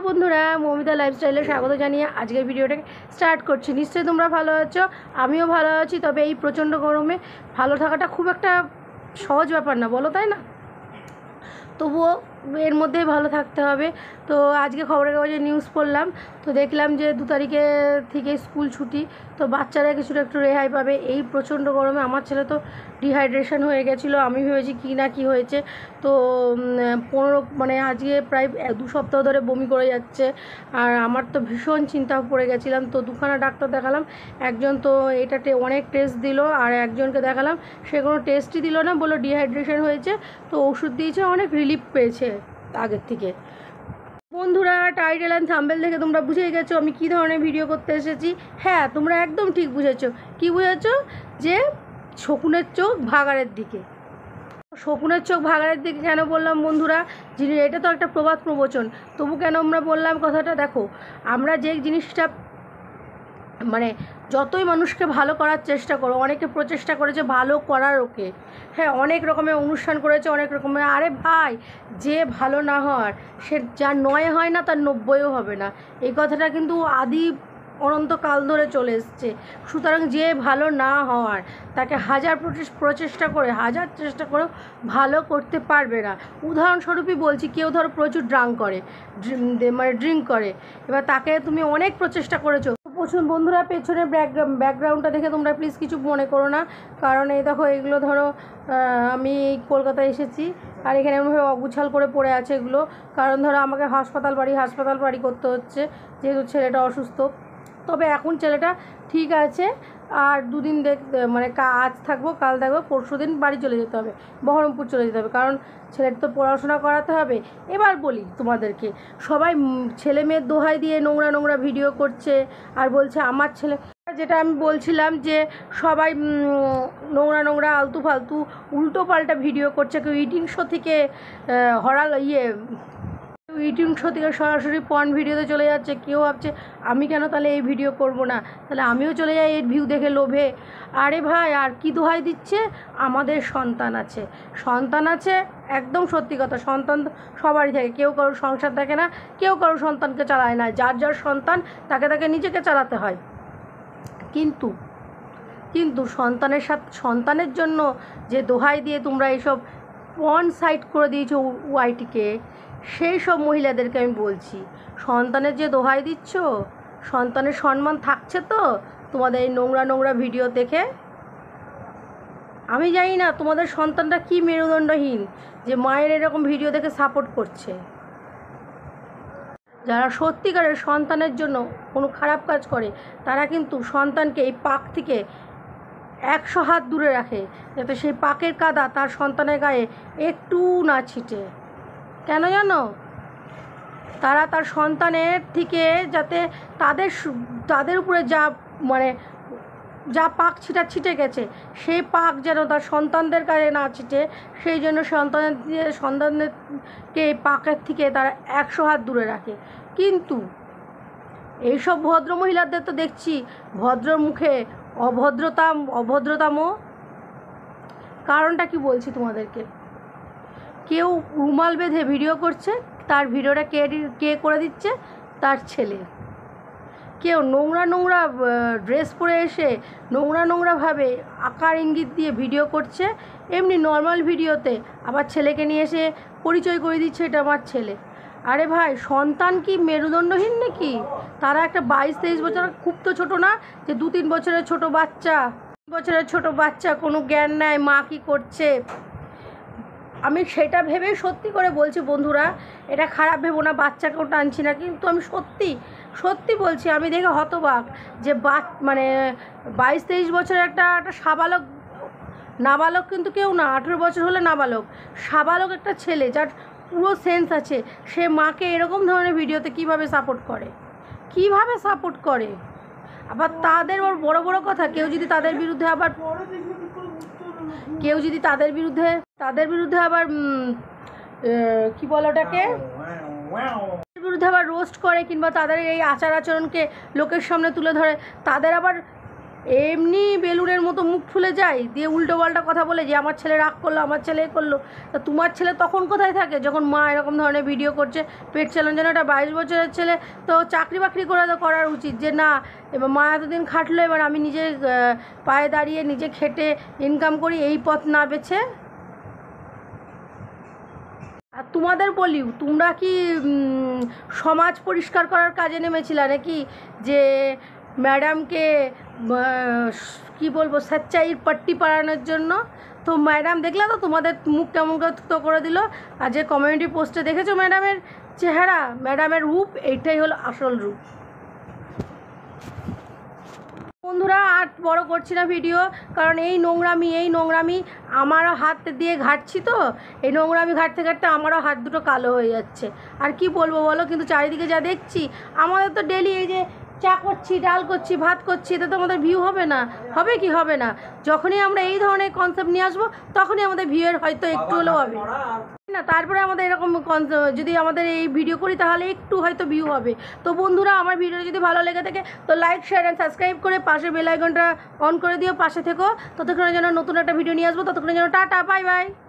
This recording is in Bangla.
হ্যালো বন্ধুরা মমিতা লাইফস্টাইলে স্বাগত জানিয়ে আজকের ভিডিওটাকে স্টার্ট করছি নিশ্চয়ই তোমরা ভালো আছো আমিও ভালো আছি তবে এই প্রচণ্ড গরমে ভালো থাকাটা খুব একটা সহজ ব্যাপার না বলো তাই না তবুও এর মধ্যেই ভালো থাকতে হবে তো আজকে খবরের কাগজে নিউজ পড়লাম তো দেখলাম যে দু তারিখে থেকে স্কুল ছুটি তো বাচ্চারা কিছুটা একটু রেহাই পাবে এই প্রচণ্ড গরমে আমার ছেলে তো ডিহাইড্রেশন হয়ে গেছিলো আমি ভেবেছি কী না কী হয়েছে তো পনেরো মানে আজকে প্রায় দু সপ্তাহ ধরে বমি করে যাচ্ছে আর আমার তো ভীষণ চিন্তা পড়ে গেছিলাম তো দুখানা ডাক্তার দেখালাম একজন তো এটাতে অনেক টেস্ট দিল আর একজনকে দেখালাম সে কোনো টেস্টই দিল না বললো ডিহাইড্রেশন হয়েছে তো ওষুধ দিয়েছে অনেক রিলিফ পেয়েছে আগের থেকে বন্ধুরা টাইটেল অ্যান্ড থাম্বেল দেখে তোমরা বুঝেই গেছো আমি কি ধরনের ভিডিও করতে এসেছি হ্যাঁ তোমরা একদম ঠিক বুঝেছো কি বুঝেছো যে শকুনের চোখ ভাগাড়ের দিকে শকুনের চোখ ভাগাড়ের দিকে কেন বললাম বন্ধুরা জিনিস এটা তো একটা প্রবাদ প্রবচন তবু কেন আমরা বললাম কথাটা দেখো আমরা যে জিনিসটা মানে যতই মানুষকে ভালো করার চেষ্টা করো অনেকে প্রচেষ্টা করেছে ভালো করার ওকে হ্যাঁ অনেক রকমের অনুষ্ঠান করেছে অনেক রকমের আরে ভাই যে ভালো না হওয়ার সে যার নয় হয় না তার নব্বইও হবে না এই কথাটা কিন্তু আদি অনন্তকাল ধরে চলে এসছে সুতরাং যে ভালো না হওয়ার তাকে হাজার প্রচেষ্টা করে হাজার চেষ্টা করেও ভালো করতে পারবে না উদাহরণস্বরূপই বলছি কেউ ধরো প্রচুর ড্রাঙ্ক করে মানে ড্রিঙ্ক করে এবার তাকে তুমি অনেক প্রচেষ্টা করেছো প্রচুর বন্ধুরা পেছনে ব্যাকগ্রাউন্ডটা দেখে তোমরা প্লিজ কিছু মনে করো না কারণ এই দেখো এগুলো ধরো আমি কলকাতায় এসেছি আর এখানে এমনভাবে অগুছাল করে পড়ে আছে এগুলো কারণ ধরো আমাকে হাসপাতাল বাড়ি হাসপাতাল বাড়ি করতে হচ্ছে যেহেতু ছেলেটা অসুস্থ তবে এখন ছেলেটা ঠিক আছে আর দুদিন দেখ মানে আজ থাকবো কাল থাকবো পরশু দিন বাড়ি চলে যেতে হবে বহরমপুর চলে যেতে হবে কারণ ছেলের তো পড়াশোনা করাতে হবে এবার বলি তোমাদেরকে সবাই ছেলে মেয়ের দোহাই দিয়ে নোংরা নোংরা ভিডিও করছে আর বলছে আমার ছেলে যেটা আমি বলছিলাম যে সবাই নোংরা নোংরা আলতু ফালতু উল্টো পাল্টা ভিডিও করছে কেউ ইডিং শো থেকে হরাল ইয়ে ইউটিউব শো থেকে সরাসরি পর্ন ভিডিওতে চলে যাচ্ছে কেউ ভাবছে আমি কেন তাহলে এই ভিডিও করব না তাহলে আমিও চলে যাই এর ভিউ দেখে লোভে আরে ভাই আর কি দোহাই দিচ্ছে আমাদের সন্তান আছে সন্তান আছে একদম সত্যি কথা সন্তান সবারই থাকে কেউ কারোর সংসার থাকে না কেউ কারোর সন্তানকে চালায় না যার যার সন্তান তাকে তাকে নিজেকে চালাতে হয় কিন্তু কিন্তু সন্তানের সাথে সন্তানের জন্য যে দোহাই দিয়ে তোমরা এইসব পন সাইট করে দিয়েছো ওয়াইটিকে সেই সব মহিলাদেরকে আমি বলছি সন্তানের যে দোহাই দিচ্ছ সন্তানের সম্মান থাকছে তো তোমাদের এই নোংরা নোংরা ভিডিও দেখে আমি জানি না তোমাদের সন্তানটা কি মেরুদণ্ডহীন যে মায়ের এরকম ভিডিও দেখে সাপোর্ট করছে যারা সত্যিকারের সন্তানের জন্য কোনো খারাপ কাজ করে তারা কিন্তু সন্তানকে এই পাক থেকে একশো হাত দূরে রাখে যাতে সেই পাকের কাদা তার সন্তানের গায়ে একটু না ছিটে কেন জানো তারা তার সন্তানের থেকে যাতে তাদের তাদের উপরে যা মানে যা পাক ছিটা ছিটে গেছে সেই পাক যেন তার সন্তানদের কাছে না ছিটে সেই জন্য সন্তানের সন্তানদেরকে এই পাকের থেকে তারা একশো হাত দূরে রাখে কিন্তু এইসব ভদ্র মহিলাদের তো দেখছি ভদ্র মুখে অভদ্রতা অভদ্রতাম কারণটা কি বলছি তোমাদেরকে কেউ রুমাল বেঁধে ভিডিও করছে তার ভিডিওটা কে কে করে দিচ্ছে তার ছেলে কেউ নোংরা নোংরা ড্রেস পরে এসে নোংরা নোংরাভাবে আকার ইঙ্গিত দিয়ে ভিডিও করছে এমনি নর্মাল ভিডিওতে আবার ছেলেকে নিয়ে এসে পরিচয় করে দিচ্ছে এটা আমার ছেলে আরে ভাই সন্তান কি মেরুদণ্ডহীন নাকি তারা একটা বাইশ তেইশ বছর খুব তো ছোটো না যে দু তিন বছরের ছোট বাচ্চা বছরের ছোট বাচ্চা কোনো জ্ঞান নেয় মা কী করছে আমি সেটা ভেবে সত্যি করে বলছি বন্ধুরা এটা খারাপ ভেবো না বাচ্চাকেও টানছি না কিন্তু আমি সত্যি সত্যি বলছি আমি দেখে হতবাক যে বা মানে বাইশ তেইশ বছরের একটা একটা সাবালক নাবালক কিন্তু কেউ না আঠেরো বছর হলে নাবালক সাবালক একটা ছেলে যার পুরো সেন্স আছে সে মাকে এরকম ধরনের ভিডিওতে কিভাবে সাপোর্ট করে কিভাবে সাপোর্ট করে আবার তাদের বড় বড় কথা কেউ যদি তাদের বিরুদ্ধে আবার কেউ যদি তাদের বিরুদ্ধে তাদের বিরুদ্ধে আবার কি বলো ওটাকে বিরুদ্ধে আবার রোস্ট করে কিংবা তাদের এই আচার আচরণকে লোকের সামনে তুলে ধরে তাদের আবার এমনি বেলুনের মতো মুখ ফুলে যায় দিয়ে উল্টো পাল্টা কথা বলে যে আমার ছেলে রাগ করলো আমার ছেলে এ করলো তা তোমার ছেলে তখন কোথায় থাকে যখন মা এরকম ধরনের ভিডিও করছে পেট চালানোর যেন একটা বাইশ বছরের ছেলে তো চাকরি বাকরি করে তো করার উচিত যে না এবার মা এতদিন খাটলো এবার আমি নিজে পায়ে দাঁড়িয়ে নিজে খেটে ইনকাম করি এই পথ না বেছে তোমাদের বলি তোমরা কি সমাজ পরিষ্কার করার কাজে নেমেছিল নাকি যে ম্যাডামকে কি বলবো স্বেচ্ছাই পট্টি পাড়ানোর জন্য তো ম্যাডাম দেখলে তো তোমাদের মুখ কেমন তো করে দিল আর যে কমিউনিটি পোস্টে দেখেছো ম্যাডামের চেহারা ম্যাডামের রূপ এইটাই হলো আসল রূপ বন্ধুরা আর বড় করছি না ভিডিও কারণ এই নোংরামি এই নোংরামি আমারও হাত দিয়ে ঘাটছি তো এই নোংরামি ঘাটতে ঘাটতে আমারও হাত দুটো কালো হয়ে যাচ্ছে আর কি বলবো বলো কিন্তু চারিদিকে যা দেখছি আমাদের তো ডেলি এই যে চা করছি ডাল করছি ভাত করছি এতে তো আমাদের ভিউ হবে না হবে কি হবে না যখনই আমরা এই ধরনের কনসেপ্ট নিয়ে আসবো তখনই আমাদের ভিউয়ের হয়তো একটু হলেও হবে না তারপরে আমাদের এরকম যদি আমাদের এই ভিডিও করি তাহলে একটু হয়তো ভিউ হবে তো বন্ধুরা আমার ভিডিও যদি ভালো লেগে থাকে তো লাইক শেয়ার অ্যান্ড সাবস্ক্রাইব করে পাশে বেলাইকনটা অন করে দিও পাশে থেকো ততক্ষণের জন্য নতুন একটা ভিডিও নিয়ে আসবো ততক্ষণের জন্য টাটা বাই বাই